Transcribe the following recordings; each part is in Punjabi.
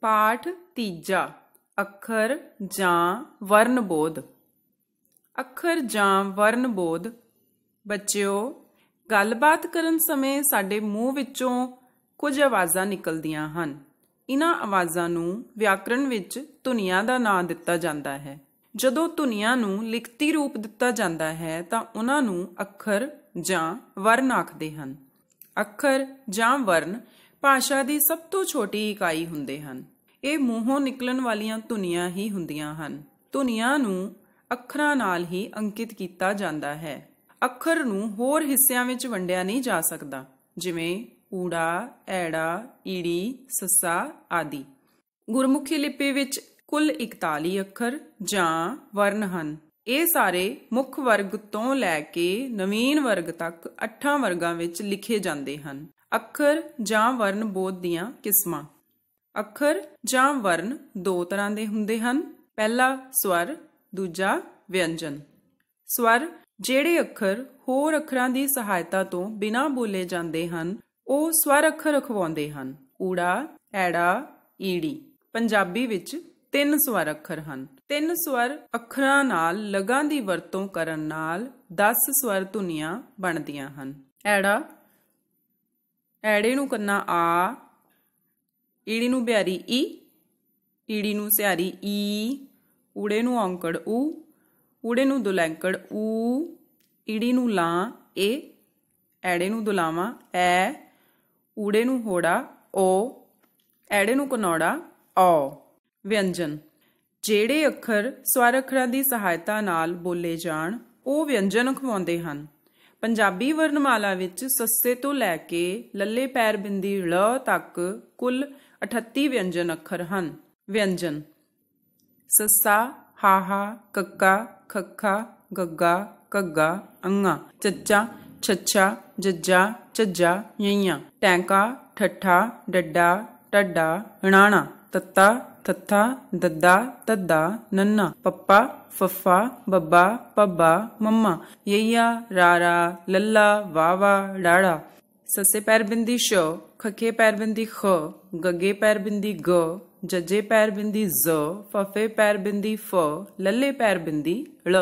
ਪਾਠ ਤੀਜਾ ਅੱਖਰ ਜਾਂ ਵਰਨ ਬੋਧ ਅੱਖਰ ਜਾਂ ਵਰਨ ਬੋਧ ਬੱਚਿਓ ਗੱਲਬਾਤ ਕਰਨ ਸਮੇਂ ਸਾਡੇ ਮੂੰਹ ਵਿੱਚੋਂ ਕੁਝ ਆਵਾਜ਼ਾਂ ਨਿਕਲਦੀਆਂ ਹਨ ਇਹਨਾਂ ਆਵਾਜ਼ਾਂ ਨੂੰ ਵਿਆਕਰਣ ਵਿੱਚ ਧੁਨੀਆਂ ਦਾ ਨਾਮ ਦਿੱਤਾ ਜਾਂਦਾ ਹੈ ਜਦੋਂ ਧੁਨੀਆਂ ਨੂੰ ਲਿਖਤੀ ਰੂਪ ਦਿੱਤਾ ਜਾਂਦਾ ਹੈ ਤਾਂ ਉਹਨਾਂ ਨੂੰ ਅੱਖਰ ਜਾਂ ਵਰਨ ਆਖਦੇ ਹਨ ਅੱਖਰ ਜਾਂ ਵਰਨ ਭਾਸ਼ਾ ਦੀ ਸਭ ਤੋਂ ਛੋਟੀ ਇਕਾਈ ਹੁੰਦੇ ਹਨ ਇਹ ਮੂੰਹੋਂ ਨਿਕਲਣ ਵਾਲੀਆਂ ਧੁਨੀਆਂ ਹੀ ਹੁੰਦੀਆਂ ਹਨ ਧੁਨੀਆਂ ਨੂੰ ਅੱਖਰਾਂ ਨਾਲ ਹੀ ਅੰਕਿਤ ਕੀਤਾ ਜਾਂਦਾ ਹੈ ਅੱਖਰ ਨੂੰ ਹੋਰ ਹਿੱਸਿਆਂ ਵਿੱਚ ਵੰਡਿਆ ਨਹੀਂ ਜਾ ਸਕਦਾ ਜਿਵੇਂ ਊੜਾ ਐੜਾ ਈੜੀ ਸੱਸਾ ਆਦਿ ਗੁਰਮੁਖੀ ਲਿਪੀ ਵਿੱਚ ਕੁੱਲ 41 ਅੱਖਰ ਜਾਂ ਵਰਨ ਹਨ ਇਹ ਸਾਰੇ ਮੁੱਖ ਵਰਗ ਤੋਂ ਲੈ ਕੇ ਨਵੀਨ ਵਰਗ ਤੱਕ ਅੱਠਾਂ ਵਰਗਾਂ ਵਿੱਚ ਲਿਖੇ ਜਾਂਦੇ ਹਨ ਅੱਖਰ ਜਾਂ ਵਰਨ ਬੋਧ ਦੀਆਂ ਕਿਸਮਾਂ ਅੱਖਰ ਜਾਂ ਵਰਨ ਦੋ ਤਰ੍ਹਾਂ ਦੇ ਹੁੰਦੇ ਹਨ ਪਹਿਲਾ ਸਵਰ ਦੂਜਾ ਵਿਅੰਜਨ ਸਵਰ ਜਿਹੜੇ ਅੱਖਰ ਹੋਰ ਅੱਖਰਾਂ ਦੀ ਸਹਾਇਤਾ ਤੋਂ ਬਿਨਾਂ ਬੋਲੇ ਜਾਂਦੇ ਹਨ ਉਹ ਸਵਰ ਅੱਖਰ ਅਖਵਾਉਂਦੇ ਹਨ ਊੜਾ ਐੜਾ ਈੜੀ ਪੰਜਾਬੀ ਵਿੱਚ ਤਿੰਨ ਸਵਰ ਅੱਖਰ ਹਨ ਤਿੰਨ ਸਵਰ ਅੱਖਰਾਂ ਨਾਲ ਲਗਾਂ ਦੀ ਵਰਤੋਂ ਕਰਨ ਨਾਲ 10 ਸਵਰ ਧੁਨੀਆਂ ਬਣਦੀਆਂ ਹਨ ਐੜਾ ਐੜੇ ਨੂੰ ਕੰਨਾ ਆ ਈੜੀ ਨੂੰ ਬਿਹਾਰੀ ਈ ਈੜੀ ਨੂੰ ਸਿਹਾਰੀ ਈ ਊੜੇ ਨੂੰ ਔਂਕੜ ਊ ਊੜੇ ਨੂੰ ਦੁਲੈਂਕੜ ਊ ਈੜੀ ਨੂੰ ਲਾਂ ਏ ਐੜੇ ਨੂੰ ਦੁਲਾਵਾ ਐ ਊੜੇ ਨੂੰ ਹੋੜਾ ਓ ਐੜੇ ਨੂੰ ਕਨੌੜਾ ਔ ਵਿਅੰਜਨ ਜਿਹੜੇ ਅੱਖਰ ਸਵਰ ਅੱਖਰਾਂ ਦੀ ਸਹਾਇਤਾ ਨਾਲ ਬੋਲੇ ਜਾਣ ਉਹ ਵਿਅੰਜਨ ਖਵਾਉਂਦੇ ਹਨ ਪੰਜਾਬੀ ਵਰਣਮਾਲਾ ਵਿੱਚ ਸੱਸੇ ਤੋਂ ਲੈ ਕੇ ਲੱਲੇ ਪੈਰ ਬਿੰਦੀ ਲ ਤੱਕ ਕੁੱਲ 38 ਵਿਅੰਜਨ ਅੱਖਰ ਹਨ ਵਿਅੰਜਨ ਸੱਸਾ ਹਾ ਕੱਕਾ ਖੱਖਾ ਗੱਗਾ ਕੱਗਾ ਅੰਗਾ ਚੱਚਾ ਛੱਛਾ ਜੱਜਾ ਚੱਜਾ ਯਈਆਂ ਟੈਂਕਾ ਠੱਠਾ ਡੱਡਾ ਟੱਡਾ ਣਾਣਾ ਤੱਤਾ ਥੱਥਾ ਦੱਦਾ ਤੱਦਾ ਨੰਨਾ ਪੱਪਾ ਫੱਫਾ ਬੱਬਾ ਪੱਬਾ ਮੰਮਾ ਯਈਆ ਰਾਰਾ ਲੱਲਾ ਵਾਵਾ ਡਾੜਾ ਸੱਸੇ ਬਿੰਦੀ ਸ਼ ਖੱਕੇ ਬਿੰਦੀ ਖ ਗੱਗੇ ਬਿੰਦੀ ਗ ਜੱਜੇ ਬਿੰਦੀ ਜ਼ ਫਫੇ ਪੈਰ ਬਿੰਦੀ ਫ ਲੱਲੇ ਪੈਰ ਬਿੰਦੀ ਲ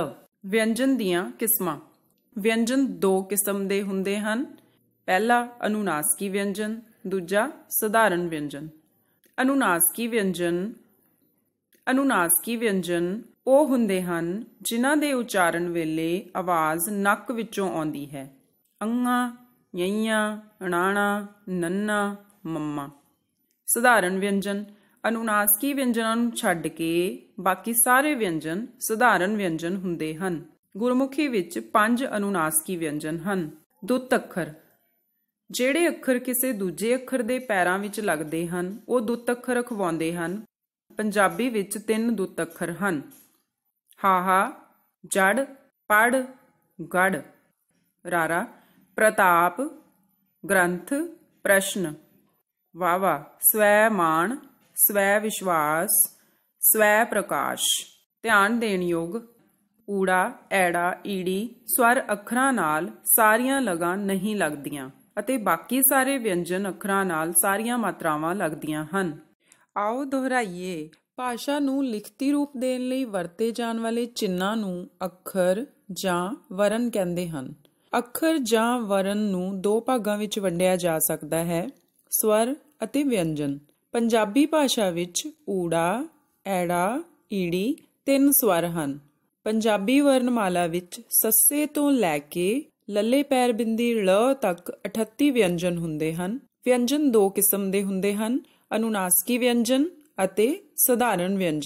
ਵਿਅੰਜਨ ਦੀਆਂ ਕਿਸਮਾਂ ਵਿਅੰਜਨ ਦੋ ਕਿਸਮ ਦੇ ਹੁੰਦੇ ਹਨ ਪਹਿਲਾ ਅਨੁਨਾਸਕੀ ਵਿਅੰਜਨ ਦੂਜਾ ਸਧਾਰਨ ਵਿਅੰਜਨ ਅਨੁਨਾਸਕੀ ਵਿਅੰਜਨ ਅਨੁਨਾਸਕੀ ਵਿਅੰਜਨ ਉਹ ਹੁੰਦੇ ਹਨ ਜਿਨ੍ਹਾਂ ਦੇ ਉਚਾਰਨ ਵੇਲੇ ਆਵਾਜ਼ ਨੱਕ ਵਿੱਚੋਂ ਆਉਂਦੀ ਹੈ ਅੰਗਾ ਯਈਆ ਅਣਾਣਾ ਨੰਨਾ ਮੰਮਾ ਸਧਾਰਨ ਵਿਅੰਜਨ ਅਨੁਨਾਸਕੀ ਵਿਅੰਜਨਾਂ ਨੂੰ ਛੱਡ ਕੇ ਬਾਕੀ ਸਾਰੇ ਵਿਅੰਜਨ ਸਧਾਰਨ ਵਿਅੰਜਨ ਹੁੰਦੇ ਹਨ ਗੁਰਮੁਖੀ ਵਿੱਚ ਪੰਜ ਅਨੁਨਾਸਕੀ ਵਿਅੰਜਨ ਹਨ ਦੁੱਤ ਅੱਖਰ ਜਿਹੜੇ ਅੱਖਰ ਕਿਸੇ ਦੂਜੇ ਅੱਖਰ ਦੇ ਪੈਰਾਂ ਵਿੱਚ ਲੱਗਦੇ ਹਨ ਉਹ ਦੁੱਤ ਅੱਖਰ ਅਖਵਾਉਂਦੇ ਹਨ ਪੰਜਾਬੀ ਵਿੱਚ ਤਿੰਨ ਦੁੱਤ ਅੱਖਰ ਹਨ ਹਾ ਹਾ ਜੜ ਪੜ ਗੜ ਰਾਰਾ ਪ੍ਰਤਾਪ ਗ੍ਰੰਥ ਪ੍ਰਸ਼ਨ ਵਾ ਸਵੈ ਮਾਣ ਸਵੈ ਵਿਸ਼ਵਾਸ ਸਵੈ ਪ੍ਰਕਾਸ਼ ਧਿਆਨ ਦੇਣ ਯੋਗ ਊੜਾ ਐੜਾ ਈੜੀ ਸਵਰ ਅੱਖਰਾਂ ਨਾਲ ਸਾਰੀਆਂ ਲਗਾਂ ਨਹੀਂ ਲੱਗਦੀਆਂ ਅਤੇ ਬਾਕੀ ਸਾਰੇ ਵਿਅੰਜਨ ਅੱਖਰਾਂ ਨਾਲ ਸਾਰੀਆਂ ਮਾਤਰਾਵਾਂ ਲੱਗਦੀਆਂ ਹਨ ਆਓ ਦੁਹਰਾਈਏ ਭਾਸ਼ਾ ਨੂੰ ਲਿਖਤੀ ਰੂਪ ਦੇਣ ਲਈ ਵਰਤੇ ਜਾਣ ਵਾਲੇ ਚਿੰਨ੍ਹਾਂ ਨੂੰ ਅੱਖਰ ਜਾਂ ਵਰਨ ਕਹਿੰਦੇ ਹਨ ਅੱਖਰ ਜਾਂ ਵਰਨ ਨੂੰ ਦੋ ਭਾਗਾਂ ਵਿੱਚ ਵੰਡਿਆ ਜਾ ਸਕਦਾ ਹੈ ਸਵਰ ਅਤੇ ਵਿਅੰਜਨ ਪੰਜਾਬੀ ਭਾਸ਼ਾ ਵਿੱਚ ਊੜਾ ਐੜਾ ਈੜੀ ਤਿੰਨ ਸਵਰ ਹਨ ਪੰਜਾਬੀ ਵਰਣਮਾਲਾ ਵਿੱਚ ਸੱਸੇ ਤੋਂ ਲੈ ਕੇ ਲੱਲੇ ਪੈਰ ਬਿੰਦੀ ਲ ਤੱਕ 38 ਵਿਅੰਜਨ ਹੁੰਦੇ ਹਨ ਵਿਅੰਜਨ ਦੋ ਕਿਸਮ ਦੇ ਹੁੰਦੇ ਹਨ ਅਨੁਨਾਸਕੀ ਵਿਅੰਜਨ ਅਤੇ ਸਧਾਰਨ ਵਿਅੰਜਨ